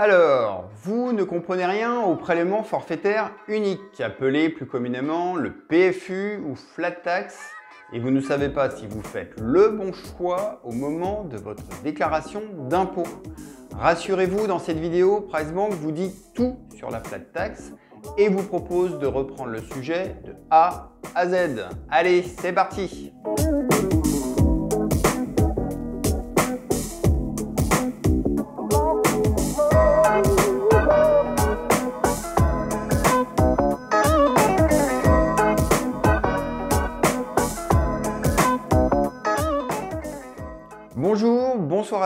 Alors, vous ne comprenez rien au prélèvement forfaitaire unique, appelé plus communément le PFU ou flat tax, et vous ne savez pas si vous faites le bon choix au moment de votre déclaration d'impôt. Rassurez-vous, dans cette vidéo, PriceBank vous dit tout sur la flat tax et vous propose de reprendre le sujet de A à Z. Allez, c'est parti!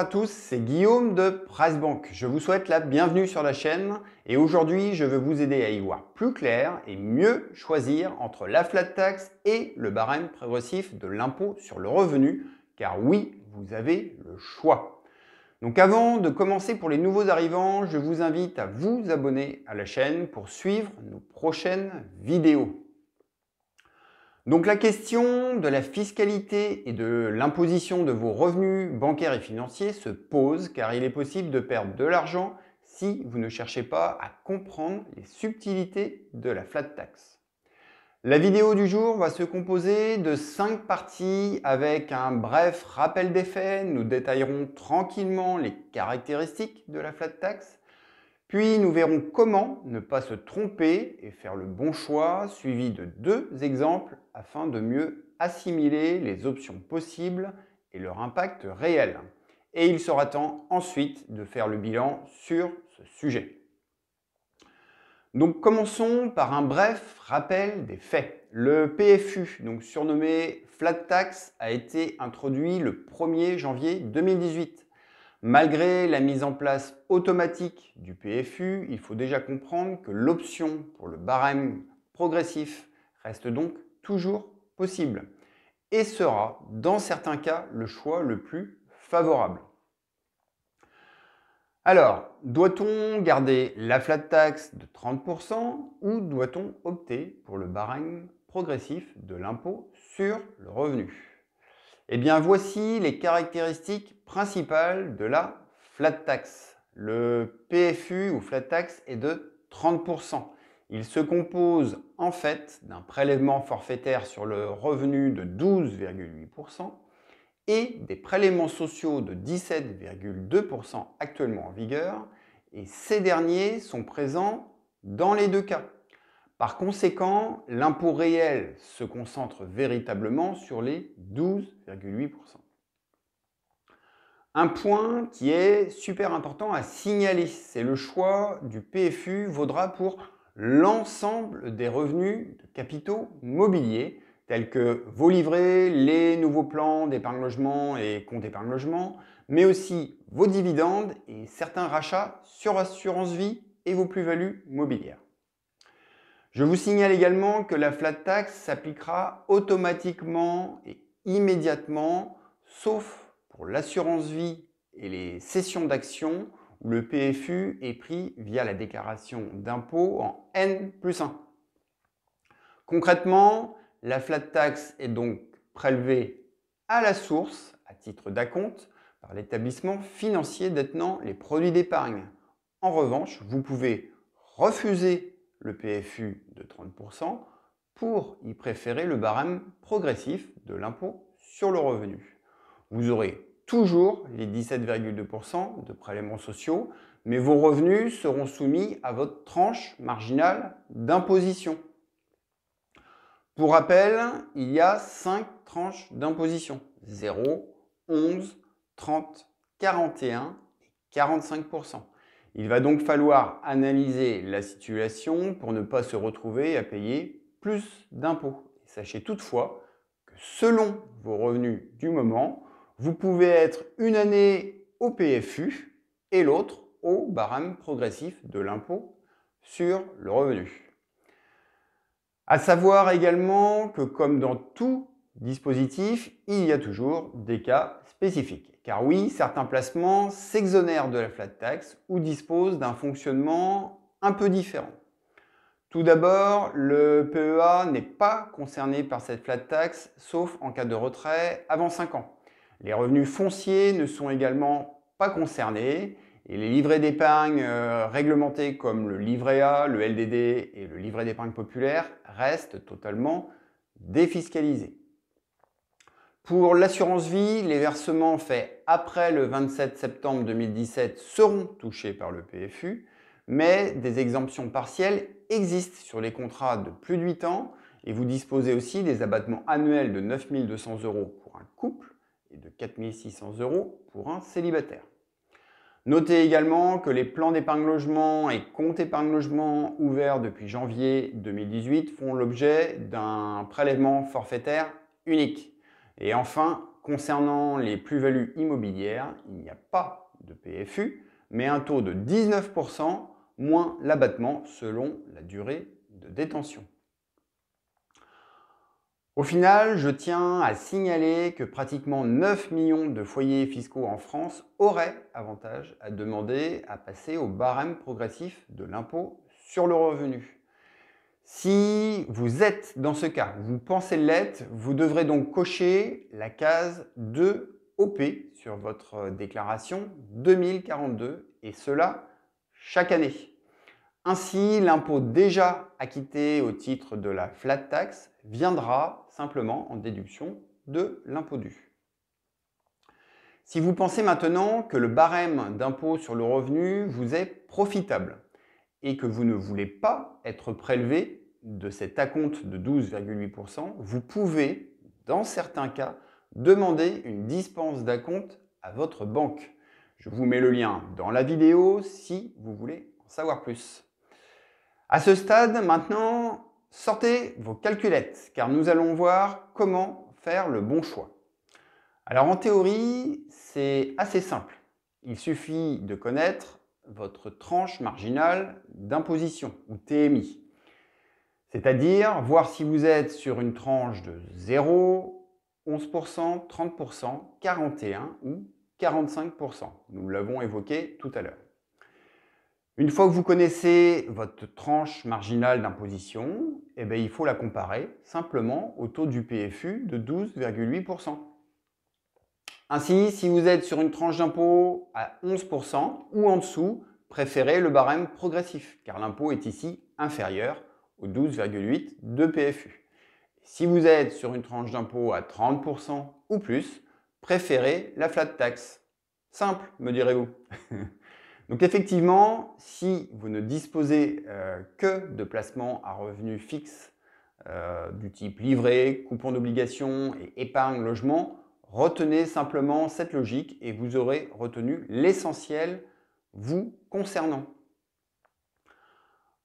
à tous, c'est Guillaume de Pricebank. Je vous souhaite la bienvenue sur la chaîne et aujourd'hui je veux vous aider à y voir plus clair et mieux choisir entre la flat tax et le barème progressif de l'impôt sur le revenu car oui, vous avez le choix. Donc avant de commencer pour les nouveaux arrivants, je vous invite à vous abonner à la chaîne pour suivre nos prochaines vidéos. Donc la question de la fiscalité et de l'imposition de vos revenus bancaires et financiers se pose car il est possible de perdre de l'argent si vous ne cherchez pas à comprendre les subtilités de la flat tax. La vidéo du jour va se composer de 5 parties avec un bref rappel des faits. Nous détaillerons tranquillement les caractéristiques de la flat tax, puis nous verrons comment ne pas se tromper et faire le bon choix, suivi de deux exemples afin de mieux assimiler les options possibles et leur impact réel. Et il sera temps ensuite de faire le bilan sur ce sujet. Donc commençons par un bref rappel des faits. Le PFU, donc surnommé Flat Tax, a été introduit le 1er janvier 2018. Malgré la mise en place automatique du PFU, il faut déjà comprendre que l'option pour le barème progressif reste donc toujours possible et sera dans certains cas le choix le plus favorable. Alors, doit-on garder la flat tax de 30% ou doit-on opter pour le barème progressif de l'impôt sur le revenu eh bien, voici les caractéristiques principales de la flat tax. Le PFU ou flat tax est de 30%. Il se compose en fait d'un prélèvement forfaitaire sur le revenu de 12,8% et des prélèvements sociaux de 17,2% actuellement en vigueur, et ces derniers sont présents dans les deux cas. Par conséquent, l'impôt réel se concentre véritablement sur les 12,8%. Un point qui est super important à signaler, c'est le choix du PFU vaudra pour l'ensemble des revenus de capitaux mobiliers, tels que vos livrets, les nouveaux plans d'épargne logement et compte dépargne logement, mais aussi vos dividendes et certains rachats sur assurance vie et vos plus-values mobilières. Je vous signale également que la flat tax s'appliquera automatiquement et immédiatement, sauf pour l'assurance vie et les cessions d'actions où le PFU est pris via la déclaration d'impôt en N plus 1. Concrètement, la flat tax est donc prélevée à la source, à titre d'acompte, par l'établissement financier détenant les produits d'épargne. En revanche, vous pouvez refuser le PFU de 30% pour y préférer le barème progressif de l'impôt sur le revenu. Vous aurez toujours les 17,2% de prélèvements sociaux, mais vos revenus seront soumis à votre tranche marginale d'imposition. Pour rappel, il y a 5 tranches d'imposition. 0, 11, 30, 41 et 45%. Il va donc falloir analyser la situation pour ne pas se retrouver à payer plus d'impôts. Sachez toutefois que selon vos revenus du moment, vous pouvez être une année au PFU et l'autre au barème progressif de l'impôt sur le revenu. À savoir également que comme dans tout dispositif, il y a toujours des cas spécifiques. Car oui, certains placements s'exonèrent de la flat tax ou disposent d'un fonctionnement un peu différent. Tout d'abord, le PEA n'est pas concerné par cette flat tax, sauf en cas de retrait avant 5 ans. Les revenus fonciers ne sont également pas concernés et les livrets d'épargne euh, réglementés comme le livret A, le LDD et le livret d'épargne populaire restent totalement défiscalisés. Pour l'assurance vie, les versements faits après le 27 septembre 2017 seront touchés par le PFU, mais des exemptions partielles existent sur les contrats de plus de 8 ans et vous disposez aussi des abattements annuels de 9200 euros pour un couple et de 4600 euros pour un célibataire. Notez également que les plans d'épargne logement et comptes épargne logement ouverts depuis janvier 2018 font l'objet d'un prélèvement forfaitaire unique. Et enfin, concernant les plus-values immobilières, il n'y a pas de PFU, mais un taux de 19% moins l'abattement selon la durée de détention. Au final, je tiens à signaler que pratiquement 9 millions de foyers fiscaux en France auraient avantage à demander à passer au barème progressif de l'impôt sur le revenu. Si vous êtes dans ce cas, vous pensez l'être, vous devrez donc cocher la case 2 OP sur votre euh, déclaration 2042 et cela chaque année. Ainsi, l'impôt déjà acquitté au titre de la flat tax viendra simplement en déduction de l'impôt dû. Si vous pensez maintenant que le barème d'impôt sur le revenu vous est profitable, et que vous ne voulez pas être prélevé de cet acompte de 12,8%, vous pouvez, dans certains cas, demander une dispense d'acompte à votre banque. Je vous mets le lien dans la vidéo si vous voulez en savoir plus. À ce stade, maintenant, sortez vos calculettes car nous allons voir comment faire le bon choix. Alors en théorie, c'est assez simple. Il suffit de connaître votre tranche marginale d'imposition ou TMI. C'est-à-dire voir si vous êtes sur une tranche de 0, 11%, 30%, 41% ou 45%. Nous l'avons évoqué tout à l'heure. Une fois que vous connaissez votre tranche marginale d'imposition, eh ben, il faut la comparer simplement au taux du PFU de 12,8%. Ainsi, si vous êtes sur une tranche d'impôt à 11% ou en dessous, préférez le barème progressif, car l'impôt est ici inférieur au 12,8 de PFU. Si vous êtes sur une tranche d'impôt à 30% ou plus, préférez la flat tax. Simple, me direz-vous. Donc effectivement, si vous ne disposez euh, que de placements à revenus fixes euh, du type livret, coupon d'obligation et épargne logement, Retenez simplement cette logique et vous aurez retenu l'essentiel vous concernant.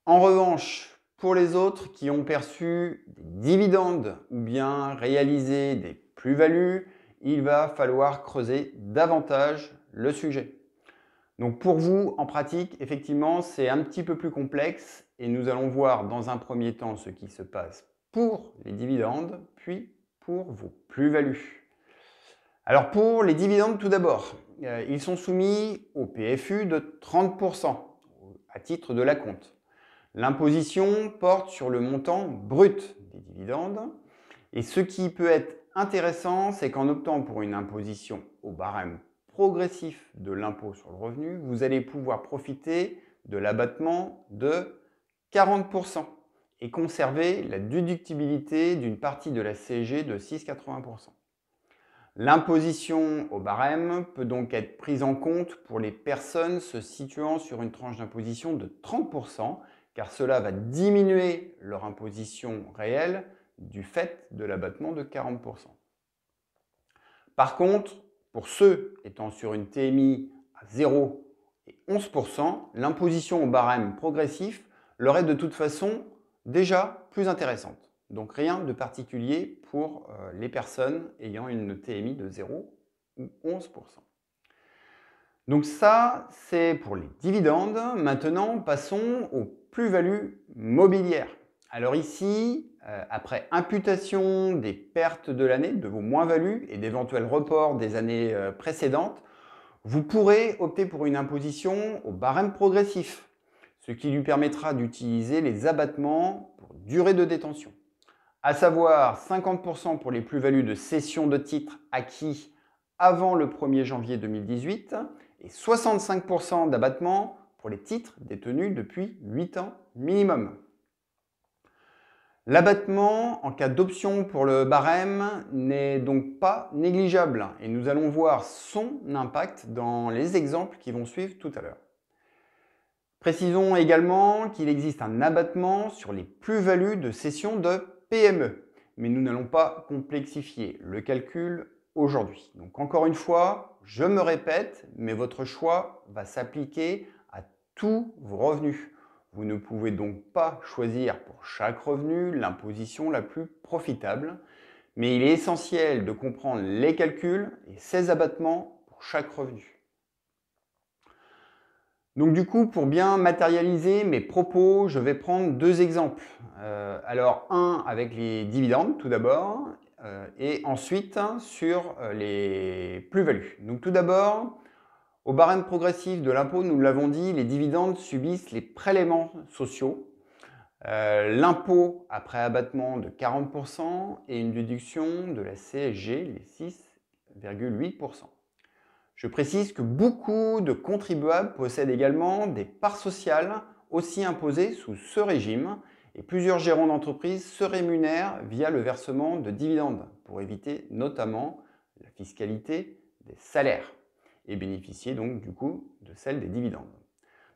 En revanche, pour les autres qui ont perçu des dividendes ou bien réalisé des plus-values, il va falloir creuser davantage le sujet. Donc pour vous, en pratique, effectivement, c'est un petit peu plus complexe et nous allons voir dans un premier temps ce qui se passe pour les dividendes, puis pour vos plus-values. Alors pour les dividendes tout d'abord, euh, ils sont soumis au PFU de 30% à titre de la compte. L'imposition porte sur le montant brut des dividendes et ce qui peut être intéressant, c'est qu'en optant pour une imposition au barème progressif de l'impôt sur le revenu, vous allez pouvoir profiter de l'abattement de 40% et conserver la déductibilité d'une partie de la CG de 6,80%. L'imposition au barème peut donc être prise en compte pour les personnes se situant sur une tranche d'imposition de 30%, car cela va diminuer leur imposition réelle du fait de l'abattement de 40%. Par contre, pour ceux étant sur une TMI à 0 et 11%, l'imposition au barème progressif leur est de toute façon déjà plus intéressante. Donc rien de particulier pour euh, les personnes ayant une TMI de 0 ou 11%. Donc ça, c'est pour les dividendes. Maintenant, passons aux plus-values mobilières. Alors ici, euh, après imputation des pertes de l'année, de vos moins-values et d'éventuels reports des années euh, précédentes, vous pourrez opter pour une imposition au barème progressif, ce qui lui permettra d'utiliser les abattements pour durée de détention à savoir 50% pour les plus-values de cession de titres acquis avant le 1er janvier 2018 et 65% d'abattement pour les titres détenus depuis 8 ans minimum. L'abattement en cas d'option pour le barème n'est donc pas négligeable et nous allons voir son impact dans les exemples qui vont suivre tout à l'heure. Précisons également qu'il existe un abattement sur les plus-values de cession de PME. Mais nous n'allons pas complexifier le calcul aujourd'hui. Donc encore une fois, je me répète, mais votre choix va s'appliquer à tous vos revenus. Vous ne pouvez donc pas choisir pour chaque revenu l'imposition la plus profitable, mais il est essentiel de comprendre les calculs et ses abattements pour chaque revenu. Donc du coup, pour bien matérialiser mes propos, je vais prendre deux exemples. Euh, alors un avec les dividendes tout d'abord, euh, et ensuite sur euh, les plus-values. Donc tout d'abord, au barème progressif de l'impôt, nous l'avons dit, les dividendes subissent les prélèvements sociaux, l'impôt après abattement de 40% et une déduction de la CSG, les 6,8%. Je précise que beaucoup de contribuables possèdent également des parts sociales aussi imposées sous ce régime et plusieurs gérants d'entreprises se rémunèrent via le versement de dividendes pour éviter notamment la fiscalité des salaires et bénéficier donc du coup de celle des dividendes.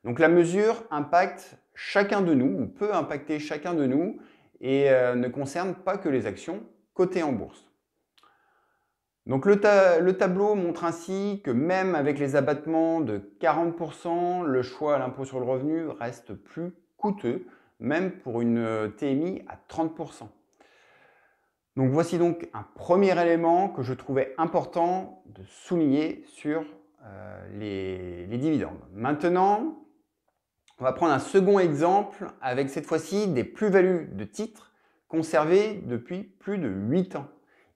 Donc la mesure impacte chacun de nous ou peut impacter chacun de nous et euh, ne concerne pas que les actions cotées en bourse. Donc le, tableau montre ainsi que même avec les abattements de 40%, le choix à l'impôt sur le revenu reste plus coûteux, même pour une euh, TMI à 30%. Donc voici donc un premier élément que je trouvais important de souligner sur euh, les, les dividendes. Maintenant, on va prendre un second exemple avec cette fois-ci des plus-values de titres conservées depuis plus de 8 ans.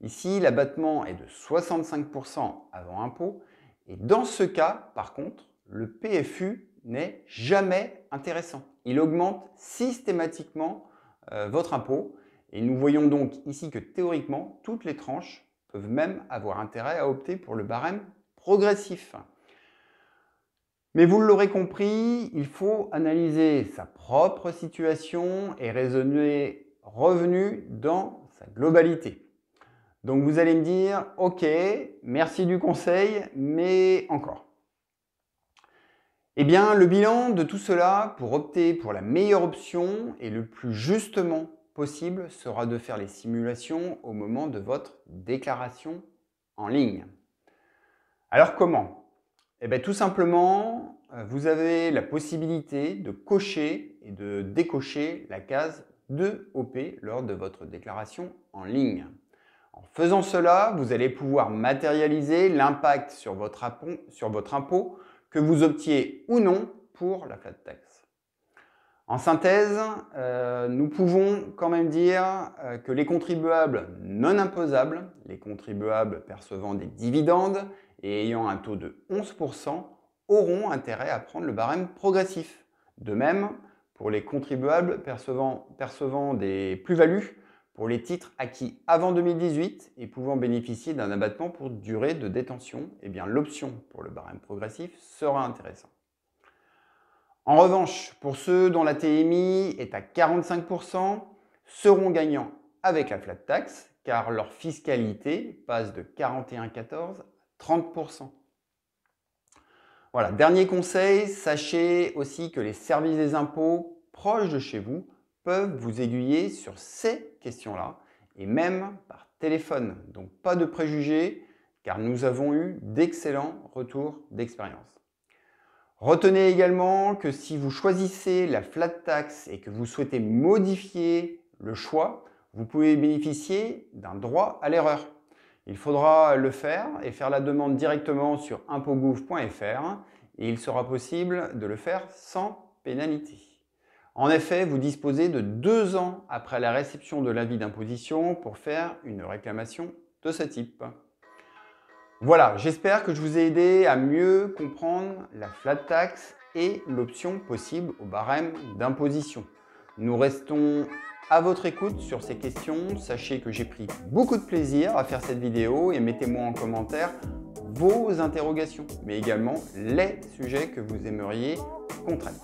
Ici, l'abattement est de 65% avant impôt. Et dans ce cas, par contre, le PFU n'est jamais intéressant. Il augmente systématiquement euh, votre impôt. Et nous voyons donc ici que théoriquement, toutes les tranches peuvent même avoir intérêt à opter pour le barème progressif. Mais vous l'aurez compris, il faut analyser sa propre situation et raisonner revenu dans sa globalité. Donc vous allez me dire, ok, merci du conseil, mais encore. Eh bien, le bilan de tout cela pour opter pour la meilleure option et le plus justement possible sera de faire les simulations au moment de votre déclaration en ligne. Alors comment Eh bien tout simplement, euh, vous avez la possibilité de cocher et de décocher la case de op lors de votre déclaration en ligne. En faisant cela, vous allez pouvoir matérialiser l'impact sur votre, impôt que vous optiez ou non pour la flat tax. En synthèse, euh, nous pouvons quand même dire euh, que les contribuables non imposables, les contribuables percevant des dividendes et ayant un taux de 11%, auront intérêt à prendre le barème progressif. De même, pour les contribuables percevant des plus-values pour les titres acquis avant 2018 et pouvant bénéficier d'un abattement pour durée de détention, eh bien l'option pour le barème progressif sera intéressante. En revanche, pour ceux dont la TMI est à 45%, seront gagnants avec la flat tax car leur fiscalité passe de 41,14 à 30%. Voilà, dernier conseil, sachez aussi que les services des impôts proches de chez vous peuvent vous aiguiller sur ces questions-là, et même par téléphone. Donc pas de préjugés, car nous avons eu d'excellents retours d'expérience. Retenez également que si vous choisissez la flat tax et que vous souhaitez modifier le choix, vous pouvez bénéficier d'un droit à l'erreur. Il faudra le faire et faire la demande directement sur impogouv.fr et il sera possible de le faire sans pénalité. En effet, vous disposez de deux ans après la réception de l'avis d'imposition pour faire une réclamation de ce type. Voilà, j'espère que je vous ai aidé à mieux comprendre la flat tax et l'option possible au barème d'imposition. Nous restons à votre écoute sur ces questions. Sachez que j'ai pris beaucoup de plaisir à faire cette vidéo et mettez-moi en commentaire vos interrogations, mais également les sujets que vous aimeriez qu'on traite.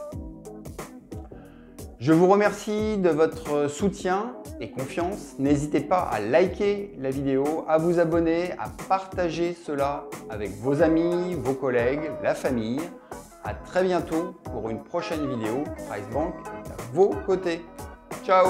Je vous remercie de votre soutien et confiance. N'hésitez pas à liker la vidéo, à vous abonner, à partager cela avec vos amis, vos collègues, la famille. À très bientôt pour une prochaine vidéo. Pricebank est à vos côtés. Ciao